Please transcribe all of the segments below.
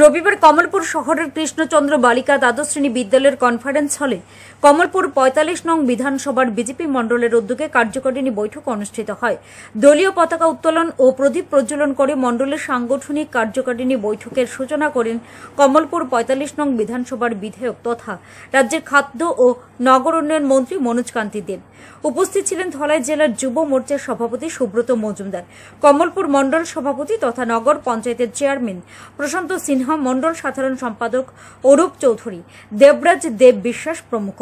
রবিবার কমলপুর শহরের কৃষ্ণচন্দ্র বালিকা দ্বাদশ শ্রেণী বিদ্যালয়ের কনফারেন্স হলে কমলপুর পঁয়তাল্লিশ নং বিধানসভার বিজেপি মন্ডলের উদ্যোগে কার্যকারিণী বৈঠক অনুষ্ঠিত হয় দলীয় পতাকা উত্তোলন ও প্রদীপ প্রজ্বলন করে মন্ডলের সাংগঠনিক কার্যকারিণী বৈঠকের সূচনা করেন কমলপুর পঁয়তাল্লিশ নং বিধানসভার বিধায়ক তথা রাজ্যের খাদ্য ও নগর উন্নয়ন মন্ত্রী মনোজ কান্তি দেব উপস্থিত ছিলেন ধলাই জেলার যুব মোর্চার সভাপতি সুব্রত মজুমদার কমলপুর মন্ডল সভাপতি তথা নগর পঞ্চায়েতের চেয়ারম্যান প্রশান্ত সিং সিনহা মন্ডল সাধারণ সম্পাদক অরূপ চৌধুরী দেবরাজ দেব বিশ্বাস প্রমুখ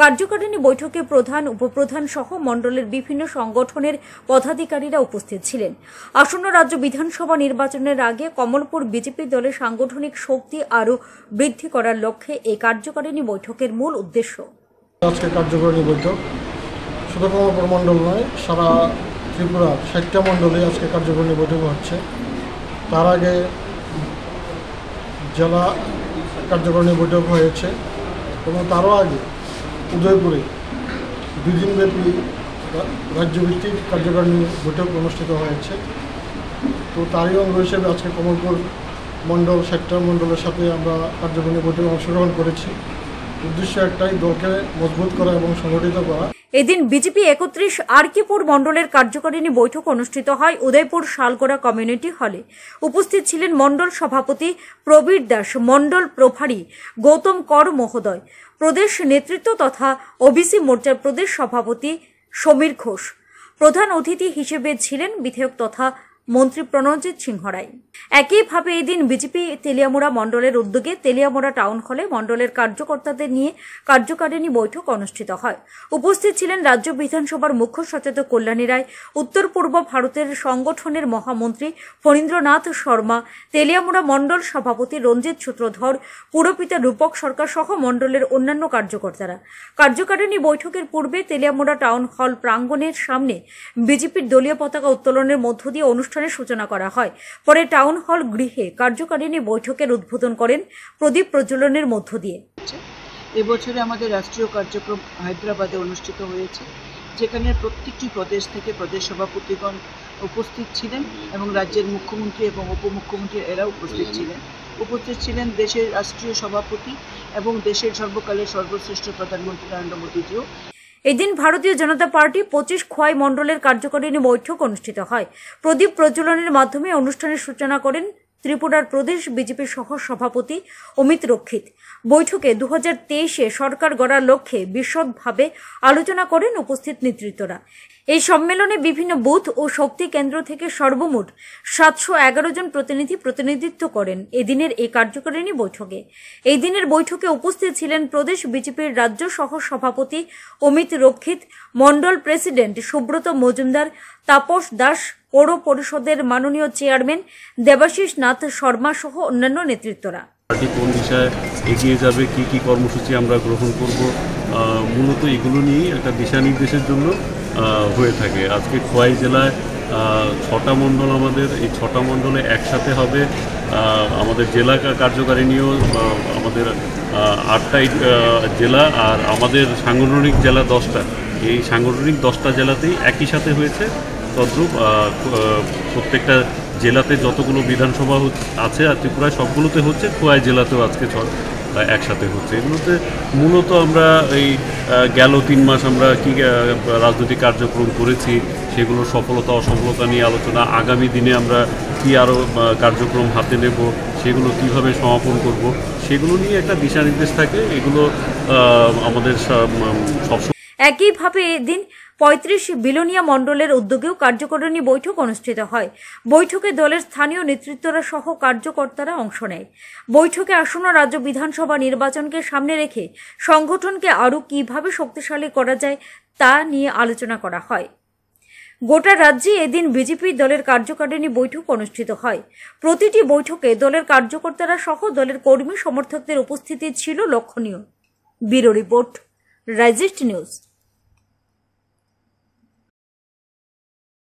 কার্যকারিণী বৈঠকে প্রধান উপপ্রধান সহ মন্ডলের বিভিন্ন সংগঠনের পদাধিকারীরা উপস্থিত ছিলেন আসন্ন রাজ্য বিধানসভা নির্বাচনের আগে কমলপুর বিজেপি দলের সাংগঠনিক শক্তি আরও বৃদ্ধি করার লক্ষ্যে এই কার্যকারিণী বৈঠকের মূল উদ্দেশ্য আজকে কার্যকরণী বৈঠক শুধু কমলপুর মণ্ডল নয় সারা ত্রিপুরা ষাটটা মণ্ডলে আজকে কার্যকরণী বৈঠক হচ্ছে তার আগে জেলা কার্যকরণী বৈঠক হয়েছে এবং তারও আগে উদয়পুরে দুদিনব্যাপী রাজ্যভিত্তিক কার্যকরণী বৈঠক অনুষ্ঠিত হয়েছে তো তারই অঙ্গ হিসেবে আজকে কমলপুর মণ্ডল সেক্টর মণ্ডলের সাথে আমরা কার্যকারিণী বৈঠকে অংশগ্রহণ করেছি উদ্দেশ্য একটাই দলকে মজবুত করা এবং সংগঠিত করা এদিন বিজেপি একত্রিশ আরকিপুর মণ্ডলের কার্যকারিণী বৈঠক অনুষ্ঠিত হয় উদয়পুর শালগোড়া কমিউনিটি হলে উপস্থিত ছিলেন মণ্ডল সভাপতি প্রবীর দাস মণ্ডল প্রভারী গৌতম কর মহোদয় প্রদেশ নেতৃত্ব তথা ওবিসি মোর্চার প্রদেশ সভাপতি সমীর ঘোষ প্রধান অতিথি হিসেবে ছিলেন বিধায়ক তথা মন্ত্রী প্রণজিৎ সিংহ রায় একইভাবে এদিন বিজেপি তেলিয়ামুড়া মণ্ডলের উদ্যোগে তেলিয়ামুড়া টাউন হলে মণ্ডলের কার্যকর্তাদের নিয়ে কার্যকারিণী বৈঠক অনুষ্ঠিত হয় উপস্থিত ছিলেন রাজ্য বিধানসভার মুখ্য সচেতক কল্যাণী রায় উত্তর পূর্ব ভারতের সংগঠনের মহামন্ত্রী ফণীন্দ্রনাথ শর্মা তেলিয়ামুড়া মণ্ডল সভাপতি রঞ্জিত সূত্রধর পুরপিতা রূপক সরকার সহ মণ্ডলের অন্যান্য কার্যকর্তারা কার্যকারিণী বৈঠকের পূর্বে তেলিয়ামুড়া টাউন হল প্রাঙ্গণের সামনে বিজেপির দলীয় পতাকা উত্তোলনের মধ্য দিয়ে অনুষ্ঠান অনুষ্ঠানের সূচনা করা হয় পরে টাউন হল গৃহে কার্যকারিণী বৈঠকের উদ্বোধন করেন প্রদীপ প্রজ্বলনের মধ্য দিয়ে এবছরে আমাদের রাষ্ট্রীয় কার্যক্রম হায়দ্রাবাদে অনুষ্ঠিত হয়েছে যেখানে প্রত্যেকটি প্রদেশ থেকে প্রদেশ সভাপতিগণ উপস্থিত ছিলেন এবং রাজ্যের মুখ্যমন্ত্রী এবং উপমুখ্যমন্ত্রী এরাও উপস্থিত ছিলেন উপস্থিত ছিলেন দেশের রাষ্ট্রীয় সভাপতি এবং দেশের সর্বকালের সর্বশ্রেষ্ঠ প্রধানমন্ত্রী নরেন্দ্র মোদীজিও এদিন ভারতীয় জনতা পার্টি পঁচিশ খোয়াই মণ্ডলের কার্যকারিণী বৈঠক অনুষ্ঠিত হয় প্রদীপ প্রজ্বলনের মাধ্যমে অনুষ্ঠানের সূচনা করেন ত্রিপুরার প্রদেশ বিজেপি সহ সভাপতি অমিত রক্ষিত বৈঠকে দু তেইশে সরকার গড়ার লক্ষ্যে বিশদভাবে আলোচনা করেন উপস্থিত নেতৃত্বরা এই সম্মেলনে বিভিন্ন বুথ ও শক্তি কেন্দ্র থেকে সর্বমোট সাতশো এগারো জন প্রতিনিধি প্রতিনিধিত্ব করেন এদিনের এই কার্যকারিণী বৈঠকে এই দিনের বৈঠকে উপস্থিত ছিলেন প্রদেশ বিজেপির রাজ্য সহ সভাপতি অমিত রক্ষিত মণ্ডল প্রেসিডেন্ট সুব্রত মজুমদার তাপস দাস পৌর পরিষদের মাননীয় চেয়ারম্যান দেবাশিস নাথ শর্মা সহ অন্যান্য নেতৃত্বরা পার্টি কোন বিষয়ে এগিয়ে যাবে কি কি কর্মসূচি আমরা গ্রহণ করব মূলত এগুলো নিয়েই একটা দিশা নির্দেশের জন্য হয়ে থাকে আজকে খোয়াই জেলায় ছটা মণ্ডল আমাদের এই ছটা মণ্ডলে একসাথে হবে আমাদের জেলা কার্যকারিণীও আমাদের আটটাই জেলা আর আমাদের সাংগঠনিক জেলা দশটা এই সাংগঠনিক দশটা জেলাতেই একই সাথে হয়েছে তদ্রুপ প্রত্যেকটা জেলাতে যতগুলো বিধানসভা আছে আর ত্রিপুরায় সবগুলোতে হচ্ছে খোয়াই জেলাতেও আজকে ছ একসাথে হচ্ছে এগুলোতে মূলত আমরা এই গেল তিন মাস আমরা কি রাজনৈতিক কার্যক্রম করেছি সেগুলোর সফলতা অসফলতা নিয়ে আলোচনা আগামী দিনে আমরা কি আরও কার্যক্রম হাতে নেব সেগুলো কিভাবে সমাপন করব সেগুলো নিয়ে একটা দিশানির্দেশ থাকে এগুলো আমাদের সবসময় একইভাবে এদিন পঁয়ত্রিশ বিলোনিয়া মণ্ডলের উদ্যোগেও কার্যকারিণী বৈঠক অনুষ্ঠিত হয় বৈঠকে দলের স্থানীয় নেতৃত্বরা সহ কার্যকর্তারা অংশ নেয় বৈঠকে আসন্ন রাজ্য বিধানসভা নির্বাচনকে সামনে রেখে সংগঠনকে আরও কিভাবে শক্তিশালী করা যায় তা নিয়ে আলোচনা করা হয় গোটা রাজ্যে এদিন বিজেপি দলের কার্যকারিণী বৈঠক অনুষ্ঠিত হয় প্রতিটি বৈঠকে দলের কার্যকর্তারা সহ দলের কর্মী সমর্থকদের উপস্থিতি ছিল লক্ষণীয় ব্যুরো রিপোর্ট রাইজেস্ট নিউজ